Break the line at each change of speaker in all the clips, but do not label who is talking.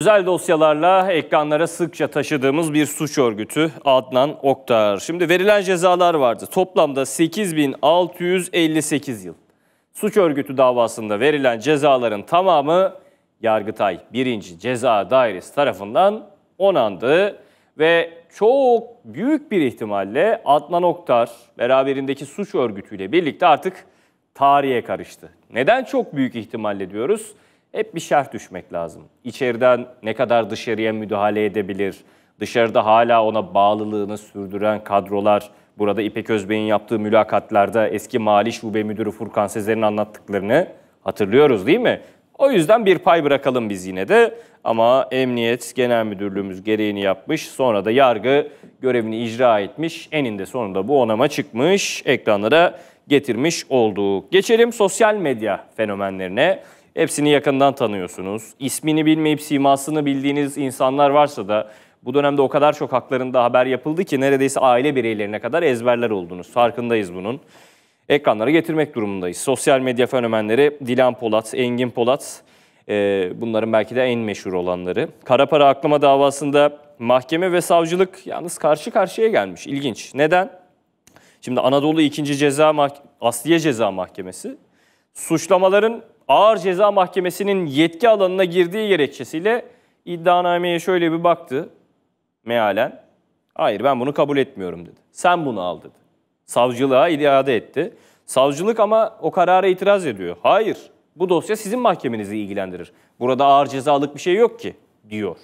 Özel dosyalarla ekranlara sıkça taşıdığımız bir suç örgütü Adnan Oktar. Şimdi verilen cezalar vardı. Toplamda 8658 yıl. Suç örgütü davasında verilen cezaların tamamı Yargıtay 1. Ceza Dairesi tarafından onandı ve çok büyük bir ihtimalle Adnan Oktar beraberindeki suç örgütüyle birlikte artık tarihe karıştı. Neden çok büyük ihtimalle diyoruz? hep bir şerh düşmek lazım. İçeriden ne kadar dışarıya müdahale edebilir, dışarıda hala ona bağlılığını sürdüren kadrolar, burada İpek Özbey'in yaptığı mülakatlarda eski Mali Şube Müdürü Furkan Sezer'in anlattıklarını hatırlıyoruz değil mi? O yüzden bir pay bırakalım biz yine de ama Emniyet Genel Müdürlüğümüz gereğini yapmış. Sonra da yargı görevini icra etmiş. Eninde sonunda bu onama çıkmış, ekranlara getirmiş olduk. Geçelim sosyal medya fenomenlerine. Hepsini yakından tanıyorsunuz. İsmini bilmeyip simasını bildiğiniz insanlar varsa da bu dönemde o kadar çok haklarında haber yapıldı ki neredeyse aile bireylerine kadar ezberler oldunuz. Farkındayız bunun. Ekranlara getirmek durumundayız. Sosyal medya fenomenleri Dilan Polat, Engin Polat e, bunların belki de en meşhur olanları. Kara para aklama davasında mahkeme ve savcılık yalnız karşı karşıya gelmiş. İlginç. Neden? Şimdi Anadolu 2. Ceza Mah Asliye Ceza Mahkemesi suçlamaların Ağır Ceza Mahkemesi'nin yetki alanına girdiği gerekçesiyle iddianameye şöyle bir baktı mealen. Hayır ben bunu kabul etmiyorum dedi. Sen bunu al dedi. Savcılığa iade etti. Savcılık ama o karara itiraz ediyor. Hayır bu dosya sizin mahkemenizi ilgilendirir. Burada ağır cezalık bir şey yok ki diyor.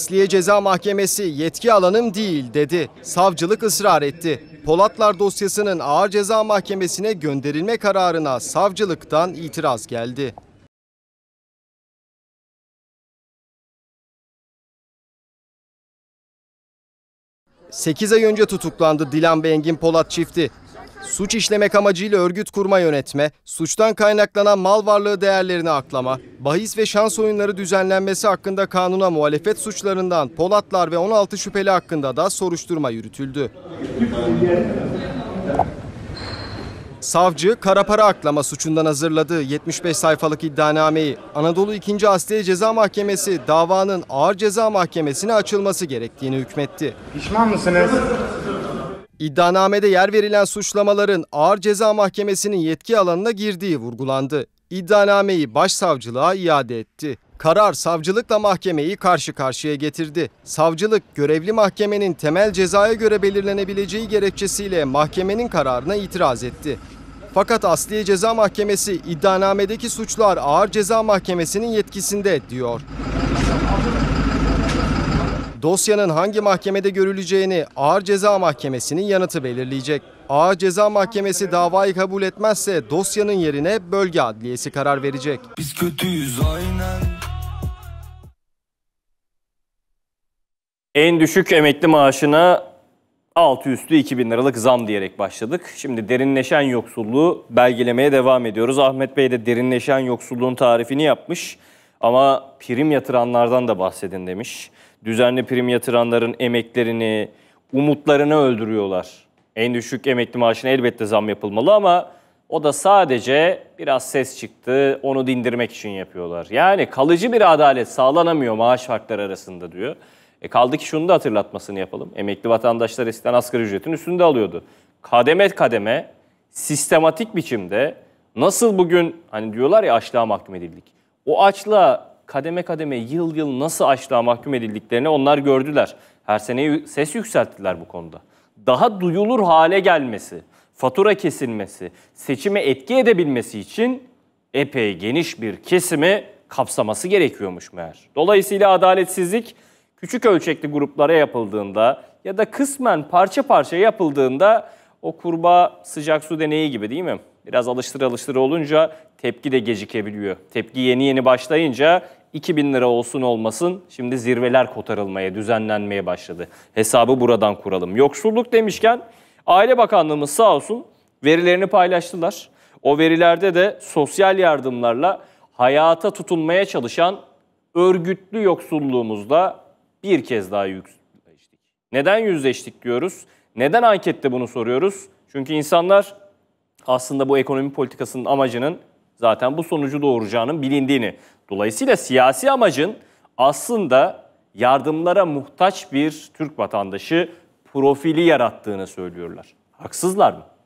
Asliye Ceza Mahkemesi yetki alanım değil dedi. Savcılık ısrar etti. Polatlar dosyasının ağır ceza mahkemesine gönderilme kararına
savcılıktan itiraz geldi. Sekiz
ay önce tutuklandı Dilan ve Polat çifti. Suç işlemek amacıyla örgüt kurma yönetme, suçtan kaynaklanan mal varlığı değerlerini aklama, bahis ve şans oyunları düzenlenmesi hakkında kanuna muhalefet suçlarından Polatlar ve 16 şüpheli hakkında da soruşturma yürütüldü. Savcı kara para aklama suçundan hazırladığı 75 sayfalık iddianameyi Anadolu 2. Asliye Ceza Mahkemesi davanın ağır ceza mahkemesine açılması gerektiğini hükmetti. Pişman mısınız? İddianamede yer verilen suçlamaların Ağır Ceza Mahkemesi'nin yetki alanına girdiği vurgulandı. İddianameyi başsavcılığa iade etti. Karar savcılıkla mahkemeyi karşı karşıya getirdi. Savcılık görevli mahkemenin temel cezaya göre belirlenebileceği gerekçesiyle mahkemenin kararına itiraz etti. Fakat Asliye Ceza Mahkemesi iddianamedeki suçlar Ağır Ceza Mahkemesi'nin yetkisinde diyor. Dosyanın hangi mahkemede görüleceğini Ağır Ceza Mahkemesi'nin yanıtı belirleyecek. Ağır Ceza Mahkemesi davayı kabul etmezse dosyanın yerine bölge adliyesi karar verecek. Biz kötüyüz
aynen. En düşük emekli maaşına altı üstü 2 bin liralık zam diyerek başladık. Şimdi derinleşen yoksulluğu belgelemeye devam ediyoruz. Ahmet Bey de derinleşen yoksulluğun tarifini yapmış. Ama prim yatıranlardan da bahsedin demiş. Düzenli prim yatıranların emeklerini, umutlarını öldürüyorlar. En düşük emekli maaşına elbette zam yapılmalı ama o da sadece biraz ses çıktı, onu dindirmek için yapıyorlar. Yani kalıcı bir adalet sağlanamıyor maaş farkları arasında diyor. E kaldı ki şunu da hatırlatmasını yapalım. Emekli vatandaşlar eskiden asgari ücretin üstünde alıyordu. Kademe kademe, sistematik biçimde nasıl bugün hani diyorlar ya açlığa mahkum edildik. O açla kademe kademe yıl yıl nasıl açlığa mahkum edildiklerini onlar gördüler. Her sene ses yükselttiler bu konuda. Daha duyulur hale gelmesi, fatura kesilmesi, seçime etki edebilmesi için epey geniş bir kesimi kapsaması gerekiyormuş meğer. Dolayısıyla adaletsizlik küçük ölçekli gruplara yapıldığında ya da kısmen parça parça yapıldığında o kurbağa sıcak su deneyi gibi değil mi? Biraz alıştır alıştır olunca tepki de gecikebiliyor. Tepki yeni yeni başlayınca 2000 lira olsun olmasın şimdi zirveler kotarılmaya, düzenlenmeye başladı. Hesabı buradan kuralım. Yoksulluk demişken Aile Bakanlığımız sağ olsun verilerini paylaştılar. O verilerde de sosyal yardımlarla hayata tutunmaya çalışan örgütlü yoksulluğumuzda bir kez daha yüzleştik. Neden yüzleştik diyoruz? Neden ankette bunu soruyoruz? Çünkü insanlar aslında bu ekonomi politikasının amacının zaten bu sonucu doğuracağının bilindiğini. Dolayısıyla siyasi amacın aslında yardımlara muhtaç bir Türk vatandaşı profili yarattığını söylüyorlar. Haksızlar mı?